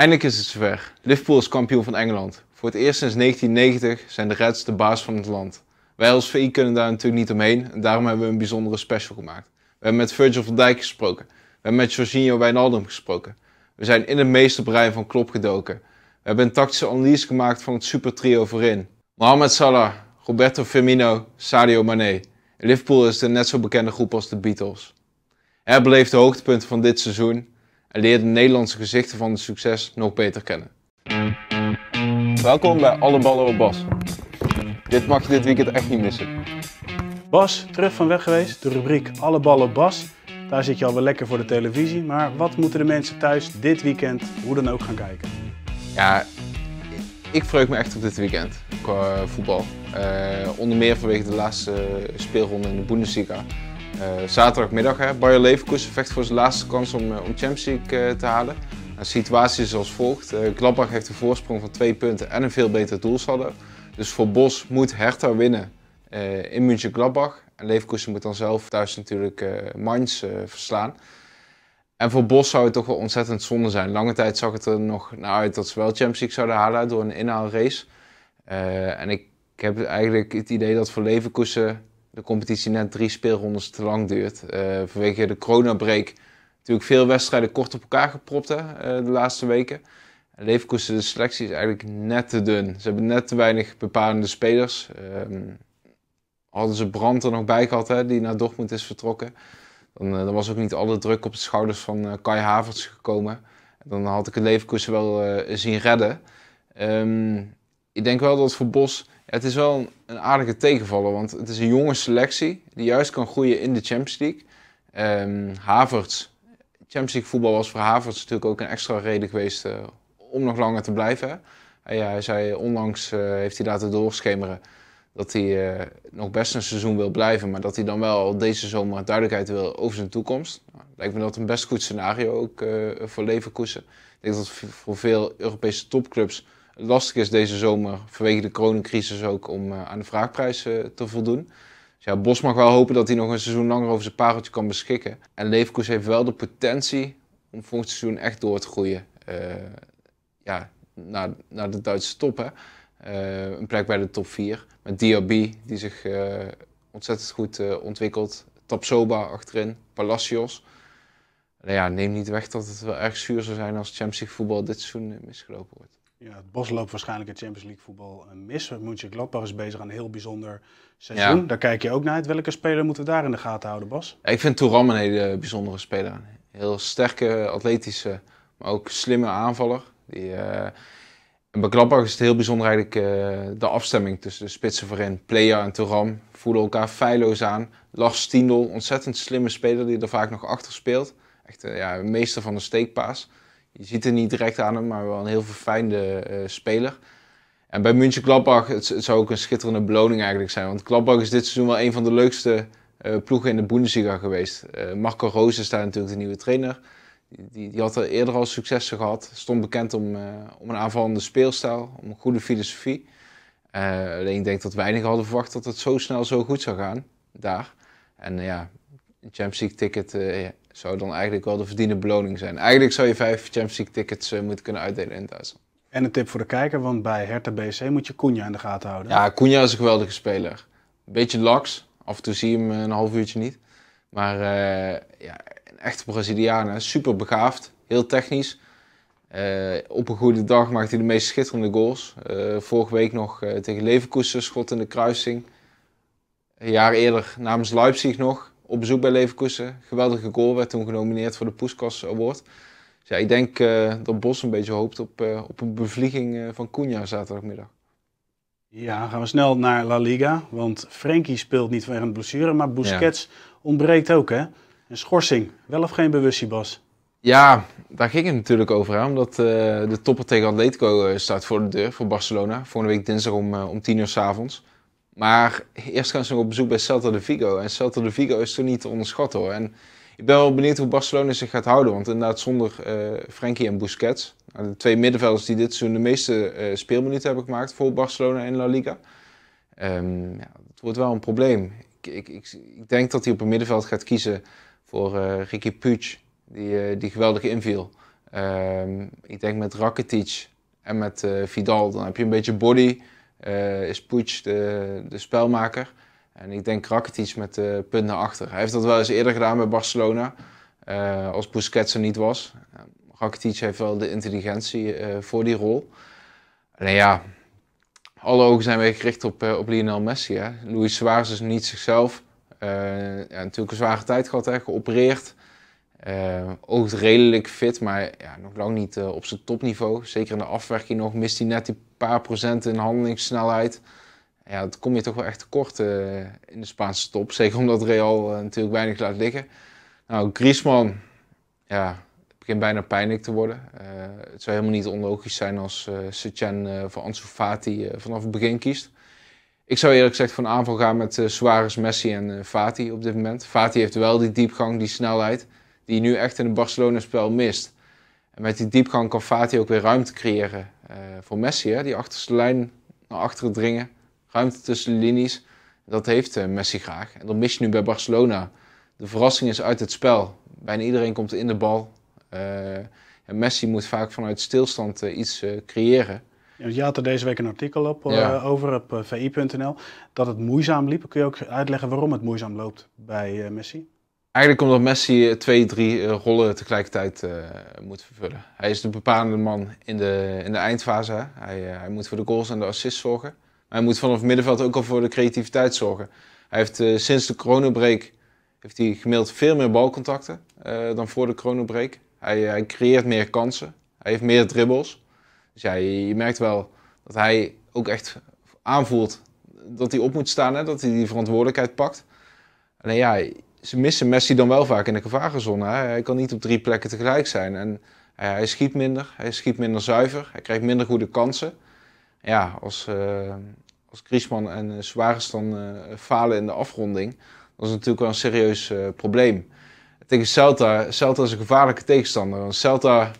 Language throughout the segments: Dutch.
Eindelijk is het zover. Liverpool is kampioen van Engeland. Voor het eerst sinds 1990 zijn de Reds de baas van het land. Wij als VI kunnen daar natuurlijk niet omheen en daarom hebben we een bijzondere special gemaakt. We hebben met Virgil van Dijk gesproken. We hebben met Jorginho Wijnaldum gesproken. We zijn in het meesterbrein van Klop gedoken. We hebben een tactische analyse gemaakt van het supertrio voorin. Mohamed Salah, Roberto Firmino, Sadio Mane. Liverpool is de net zo bekende groep als de Beatles. Hij beleefde de hoogtepunten van dit seizoen en leer de Nederlandse gezichten van het succes nog beter kennen. Welkom bij Alle Ballen op Bas. Dit mag je dit weekend echt niet missen. Bas, terug van weg geweest, de rubriek Alle Ballen op Bas. Daar zit je alweer lekker voor de televisie, maar wat moeten de mensen thuis dit weekend hoe dan ook gaan kijken? Ja, ik vreug me echt op dit weekend qua voetbal. Eh, onder meer vanwege de laatste eh, speelronde in de Bundesliga. Eh, zaterdagmiddag, hè, Bayer Leverkusen vecht voor zijn laatste kans om, eh, om Champions League eh, te halen. De situatie is als volgt. Gladbach heeft een voorsprong van twee punten en een veel beter doelsaldo. Dus voor Bos moet Hertha winnen in München-Gladbach. En Leverkusen moet dan zelf thuis natuurlijk Mainz verslaan. En voor Bos zou het toch wel ontzettend zonde zijn. Lange tijd zag het er nog naar uit dat ze wel Champions League zouden halen door een inhaalrace. Uh, en ik, heb eigenlijk het idee dat voor Leverkusen de competitie net drie speelrondes te lang duurt. Eh, vanwege de coronabreak natuurlijk veel wedstrijden kort op elkaar gepropt eh, de laatste weken. Leverkusen, de selectie is eigenlijk net te dun. Ze hebben net te weinig bepalende spelers. Ehm, hadden ze Brand er nog bij gehad, hè, die naar Dortmund is vertrokken. Dan, eh, dan, was ook niet alle druk op de schouders van Kai Havertz gekomen. Dan had ik het Leverkusen wel zien redden. Ehm, ik denk wel dat voor Bos het is wel een, aardige tegenvaller, want het is een jonge selectie die juist kan groeien in de Champions League. Um, Havertz, Champions League voetbal was voor Havertz natuurlijk ook een extra reden geweest eh, om nog langer te blijven. Hij, hij zei onlangs, eh, heeft hij laten doorschemeren, dat hij eh, nog best een seizoen wil blijven, maar dat hij dan wel deze zomer duidelijkheid wil over zijn toekomst. Nou, lijkt me dat een best goed scenario ook voor Leverkusen. Ik denk dat voor veel Europese topclubs lastig is deze zomer vanwege de coronacrisis ook om eh, aan de vraagprijs eh, te voldoen. Dus ja, Bos mag wel hopen dat hij nog een seizoen langer over zijn pareltje kan beschikken. En Leverkus heeft wel de potentie om volgend seizoen echt door te groeien eh, ja, naar, naar de Duitse top. Hè? een plek bij de top 4. Met Diaby, die zich ontzettend goed uh, ontwikkelt. Tapsoba achterin, Palacios. ja, neem niet weg dat het wel erg zuur zou zijn als Champions League voetbal dit seizoen misgelopen wordt. Ja, het bos loopt waarschijnlijk het Champions League voetbal eh, mis. Mönchengladbach is bezig aan een heel bijzonder seizoen. Daar kijk je ook naar uit. Welke speler moeten we daar in de gaten houden, Bas? ik vind Touram een hele bijzondere speler. Heel sterke, atletische, maar ook slimme aanvaller. Die, uh, bij Gladbach is het heel bijzonder eigenlijk eh, de afstemming tussen de spitsen voorin. Player en Touram voelen elkaar feilloos aan. Lars Tiendel, ontzettend slimme speler die er vaak nog achter speelt. Echt uh, ja, meester van de steekpaas je ziet er niet direct aan hem, maar wel een heel verfijnde uh, speler. En bij München Gladbach, het, zou ook een schitterende beloning eigenlijk zijn. Want Gladbach is dit seizoen wel een van de leukste eh, ploegen in de Bundesliga geweest. Eh, Marco Roos is daar natuurlijk de nieuwe trainer. Die, die, had er eerder al successen gehad. Stond bekend om, om een aanvallende speelstijl, om een goede filosofie. alleen ik denk dat weinigen hadden verwacht dat het zo snel zo goed zou gaan daar. En ja, een Champions League ticket zou dan eigenlijk wel de verdiende beloning zijn. Eigenlijk zou je vijf Champions League tickets eh, moeten kunnen uitdelen in Duitsland. En een tip voor de kijker, want bij Hertha BSC moet je Cunha in de gaten houden. Ja, Cunha is een geweldige speler. Beetje laks, af en toe zie je hem eh, een half uurtje niet. Maar uh, ja, een echte Braziliaan, super begaafd, heel technisch. op een goede dag maakt hij de meest schitterende goals. vorige week nog tegen Leverkusen, schot in de kruising. Een jaar eerder namens Leipzig nog op bezoek bij Leverkusen. Geweldige goal, werd toen genomineerd voor de Puskas Award. Dus ja, ik denk eh, dat Bos een beetje hoopt op, eh, op een bevlieging eh, van Cunha zaterdagmiddag. Ja, gaan we snel naar La Liga. Want Frenkie speelt niet vanwege een blessure, maar Busquets ontbreekt ook, hè? Een schorsing. Wel of geen bewustie, Bas? Ja, daar ging het natuurlijk over aan. Omdat de topper tegen Atletico staat voor de deur, voor Barcelona. Vorige week dinsdag om, om tien uur s'avonds. Maar eerst gaan ze nog op bezoek bij Celta de Vigo. En Celta de Vigo is toch niet te onderschatten hoor. En ik ben wel benieuwd hoe Barcelona zich gaat houden. Want inderdaad, zonder uh, Frenkie en Busquets, nou, de twee middenvelders die dit seizoen de meeste uh, speelminuten hebben gemaakt voor Barcelona en La Liga. Um, ja, het wordt wel een probleem. Ik, ik, ik, ik, denk dat hij op het middenveld gaat kiezen voor uh, Ricky Puig, die, die geweldig inviel. Ehm, ik denk met Rakitic en met Vidal, dan heb je een beetje body. Eh, is Poets de, de spelmaker. En ik denk Rakitic met de punt naar achter. Hij heeft dat wel eens eerder gedaan bij Barcelona, eh, als Busquets er niet was. Uh, Rakitic heeft wel de intelligentie voor die rol. Alleen ja, alle ogen zijn weer gericht op, Lionel Messi. Hè? Luis Suarez is niet zichzelf. Ja, natuurlijk een zware tijd gehad, geopereerd. Uh, ook redelijk fit, maar ja, nog lang niet op zijn topniveau. Zeker in de afwerking nog mist hij net die paar procent in handelingssnelheid. Ja, dan kom je toch wel echt tekort uh, in de Spaanse top. Zeker omdat Real eh, natuurlijk weinig laat liggen. Nou, Griezmann, ja, het begint bijna pijnlijk te worden. Eh, het zou helemaal niet onlogisch zijn als uh, Setien voor Ansu Fati vanaf het begin kiest. Ik zou eerlijk gezegd van aanval gaan met Suarez, Messi en Fati op dit moment. Fati heeft wel die diepgang, die snelheid, die nu echt in het Barcelona-spel mist met die diepgang kan Fati ook weer ruimte creëren eh, voor Messi. Hè? Die achterste lijn naar achteren dringen. Ruimte tussen de linies. Dat heeft eh, Messi graag. En dat mis je nu bij Barcelona. De verrassing is uit het spel. Bijna iedereen komt in de bal. Eh, en Messi moet vaak vanuit stilstand iets creëren. Je had er deze week een artikel op, over op vi.nl dat het moeizaam liep. Kun je ook uitleggen waarom het moeizaam loopt bij uh, Messi? Eigenlijk omdat Messi eh, twee, drie eh, rollen tegelijkertijd eh, moet vervullen. Hij is de bepalende man in de, in de eindfase. Hij, hij moet voor de goals en de assists zorgen. Maar hij moet vanaf middenveld ook al voor de creativiteit zorgen. Hij heeft sinds de coronabreak heeft hij gemiddeld veel meer balcontacten dan voor de coronabreak. Hij, hij creëert meer kansen. Hij heeft meer dribbles. Dus ja, je, je merkt wel dat hij ook echt aanvoelt dat hij op moet staan. Hè? Dat hij die verantwoordelijkheid pakt. Alleen ja, ze missen Messi dan wel vaak in de gevarenzone. Hij kan niet op drie plekken tegelijk zijn. En eh, hij schiet minder, hij schiet minder zuiver, hij krijgt minder goede kansen. Ja, als, uh, als Griezmann en eh, Suarez dan falen in de afronding, dat is natuurlijk wel een serieus probleem. Tegen Celta, Celta is een gevaarlijke tegenstander. Want Celta,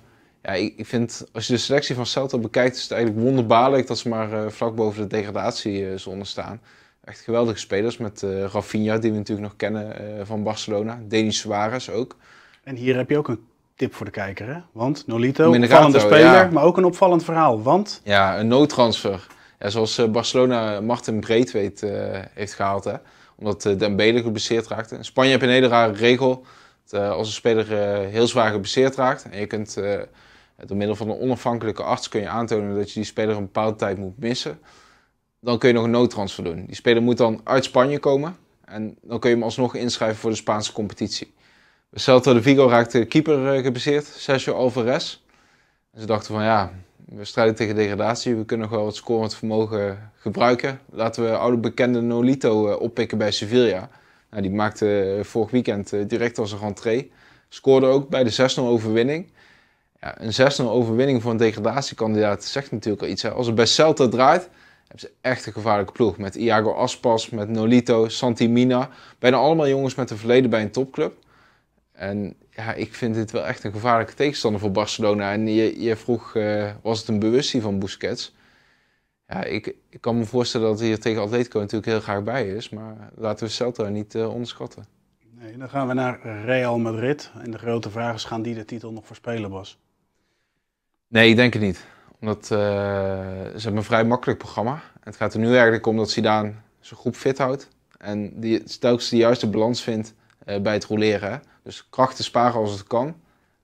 ja, ik, vind, als je de selectie van Celta bekijkt, is het eigenlijk wonderbaarlijk dat ze maar vlak boven de degradatiezone staan. Echt geweldige spelers met uh, Rafinha, die we natuurlijk nog kennen eh, van Barcelona. Denis Suarez ook. En hier heb je ook een tip voor de kijker, hè? Want Nolito, een opvallende speler, maar ook een opvallend verhaal. Want? Ja, een noodtransfer. Ja, zoals eh, Barcelona Martin Breed weet, heeft gehaald, hè? Omdat Dembele geblesseerd raakte. In Spanje heb je een hele rare regel. Dat, als een speler heel zwaar geblesseerd raakt en je kunt... door middel van een onafhankelijke arts kun je aantonen dat je die speler een bepaalde tijd moet missen dan kun je nog een noodtransfer doen. Die speler moet dan uit Spanje komen en dan kun je hem alsnog inschrijven voor de Spaanse competitie. Celta de Vigo raakte keeper eh, geblesseerd, Sergio Alvarez. En ze dachten van ja, we strijden tegen degradatie, we kunnen nog wel het scorend vermogen gebruiken. Laten we oude bekende Nolito eh, oppikken bij Sevilla. Nou, die maakte eh, vorig weekend direct als een rentree. Scoorde ook bij de 6-0 overwinning. Ja, een 6-0 overwinning voor een degradatiekandidaat zegt natuurlijk al iets. Als het bij Celta draait, hebben ze echt een gevaarlijke ploeg. Met Iago Aspas, met Nolito, Mina. Bijna allemaal jongens met een verleden bij een topclub. En ja, ik vind dit wel echt een gevaarlijke tegenstander voor Barcelona. En je, je vroeg, eh, was het een bewustzijn van Busquets? Ja, ik, ik kan me voorstellen dat hij hier tegen Atletico natuurlijk heel graag bij is. Maar laten we Celta niet eh, onderschatten. Nee, dan gaan we naar Real Madrid. En de grote vraag is, gaan die de titel nog voorspelen, Bas? Nee, ik denk het niet omdat, eh, ze hebben een vrij makkelijk programma. Het gaat er nu eigenlijk om dat Sidaan zijn groep fit houdt. En die, telkens de juiste balans vindt eh, bij het roleren. Dus krachten sparen als het kan.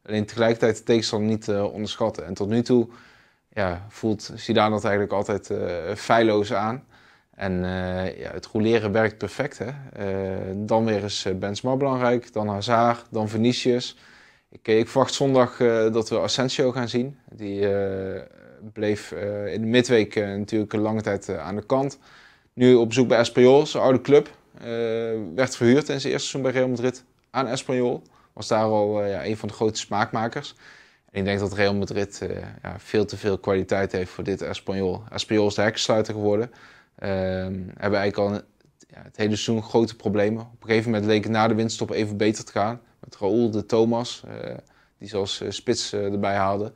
Alleen tegelijkertijd de tegenstander niet uh, onderschatten. En tot nu toe ja, voelt Sidaan dat eigenlijk altijd uh, feilloos aan. En ja, het roleren werkt perfect. Hè? dan weer is Benzema belangrijk, dan Hazard, dan Venetius. Ik, ik verwacht zondag dat we Asensio gaan zien. Die bleef eh, in de midweek eh, natuurlijk een lange tijd eh, aan de kant. Nu op zoek bij Espanyol, zijn oude club. werd verhuurd in zijn eerste seizoen bij Real Madrid aan Espanyol. Was daar al ja, een van de grote smaakmakers. En ik denk dat Real Madrid ja, veel te veel kwaliteit heeft voor dit Espanyol. Espanyol is de hekkensluiter geworden. Ehm, hebben eigenlijk al ja, het hele seizoen grote problemen. Op een gegeven moment leek het na de winststop even beter te gaan. Met Raúl de Thomas, die zoals spits erbij haalde.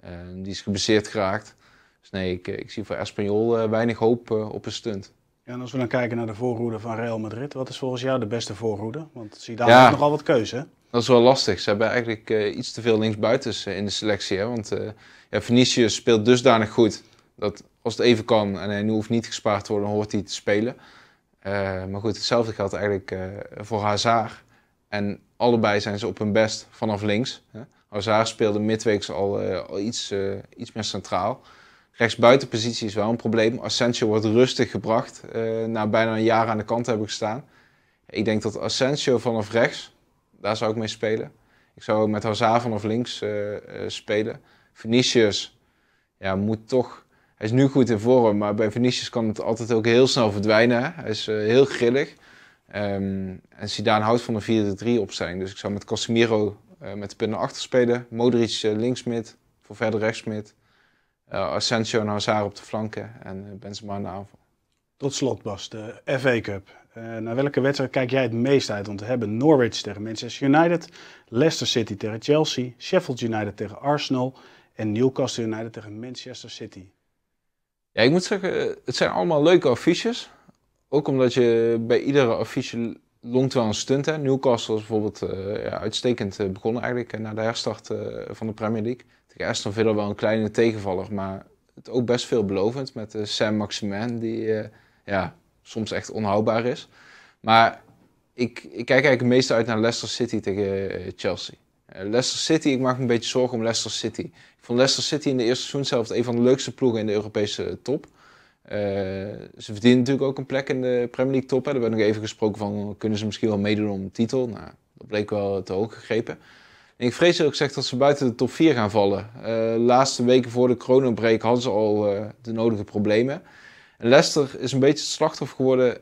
Eh, die is gebaseerd geraakt. Dus nee, ik, eh, ik zie voor Espanyol eh, weinig hoop op een stunt. Ja, en als we dan kijken naar de voorhoede van Real Madrid, wat is volgens jou de beste voorhoede? Want zie daar ja, nogal wat keuze. Dat is wel lastig. Ze hebben eigenlijk iets te veel linksbuitens in de selectie. Hè? Want uh, ja, Vinicius speelt dusdanig goed dat als het even kan en hij nu hoeft niet gespaard te worden, hoort hij te spelen. maar goed, hetzelfde geldt eigenlijk voor Hazard. En allebei zijn ze op hun best vanaf links. Hè? Hazard speelde midweeks al, eh, iets, eh, iets meer centraal. Rechtsbuitenpositie is wel een probleem. Asensio wordt rustig gebracht. Eh, na bijna een jaar aan de kant hebben gestaan. Ik denk dat Asensio vanaf rechts, daar zou ik mee spelen. Ik zou met Hazard vanaf links spelen. Vinicius ja, moet toch. Hij is nu goed in vorm, maar bij Vinicius kan het altijd ook heel snel verdwijnen. Hij is heel grillig. Ehm, en Zidane houdt van een 4-3 opstelling. Dus ik zou met Casemiro eh, met de punten achter spelen. Modric eh, linksmid, voor verder rechtsmid. Eh, Asensio en Hazard op de flanken en Benzema in de aanval. Tot slot Bas, de FA Cup. naar welke wedstrijd kijk jij het meest uit? Want we hebben Norwich tegen Manchester United, Leicester City tegen Chelsea, Sheffield United tegen Arsenal en Newcastle United tegen Manchester City. Ja, ik moet zeggen, het zijn allemaal leuke affiches. Ook omdat je bij iedere affiche longt wel een stunt. Hè. Newcastle is bijvoorbeeld eh, ja, uitstekend eh, begonnen eigenlijk eh, na de herstart van de Premier League. Tegen Aston Villa wel een kleine tegenvaller, maar het ook best veelbelovend met Sam Maximin, die ja, soms echt onhoudbaar is. Maar ik, ik kijk eigenlijk het meeste uit naar Leicester City tegen Chelsea. Leicester City, ik maak me een beetje zorgen om Leicester City. Ik vond Leicester City in de eerste seizoen zelf een van de leukste ploegen in de Europese top. Eh, ze verdienen natuurlijk ook een plek in de Premier League top. Hè. Er werd nog even gesproken van, kunnen ze misschien wel meedoen om de titel? Nou, dat bleek wel te hoog gegrepen. ik vrees ook gezegd dat ze buiten de top 4 gaan vallen. Eh, de laatste weken voor de coronabreak hadden ze al eh, de nodige problemen. En Leicester is een beetje het slachtoffer geworden,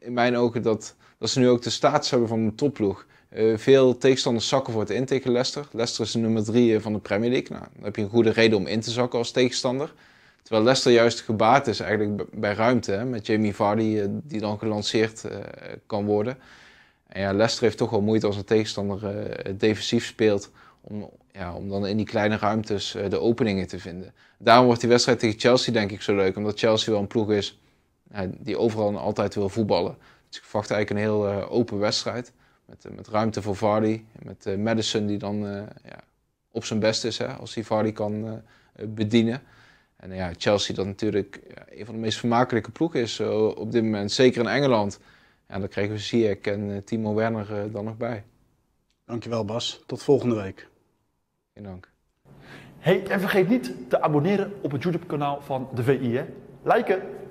in mijn ogen, dat, dat ze nu ook de status hebben van een topploeg. veel tegenstanders zakken voor het in tegen Leicester. Leicester is de nummer 3 van de Premier League. Nou, dan heb je een goede reden om in te zakken als tegenstander. Terwijl Leicester juist gebaat is eigenlijk bij ruimte. Met Jamie Vardy eh, die dan gelanceerd eh, kan worden. En ja, Leicester heeft toch wel moeite als een tegenstander eh, defensief speelt. Om, ja, om dan in die kleine ruimtes de openingen te vinden. Daarom wordt die wedstrijd tegen Chelsea denk ik zo leuk. Omdat Chelsea wel een ploeg is die overal en altijd wil voetballen. Dus ik verwacht eigenlijk een heel open wedstrijd. Met, met ruimte voor Vardy. Met Madison die dan ja, op zijn best is hè, als hij Vardy kan bedienen. En eh, ja, Chelsea dat natuurlijk een van de meest vermakelijke ploegen is eh, op dit moment. Zeker in Engeland. En dan kregen we Ziyech en eh, Timo Werner dan nog bij. Dankjewel Bas. Tot volgende week. Geen dank. Hey, en vergeet niet te abonneren op het YouTube kanaal van de VI. Liken!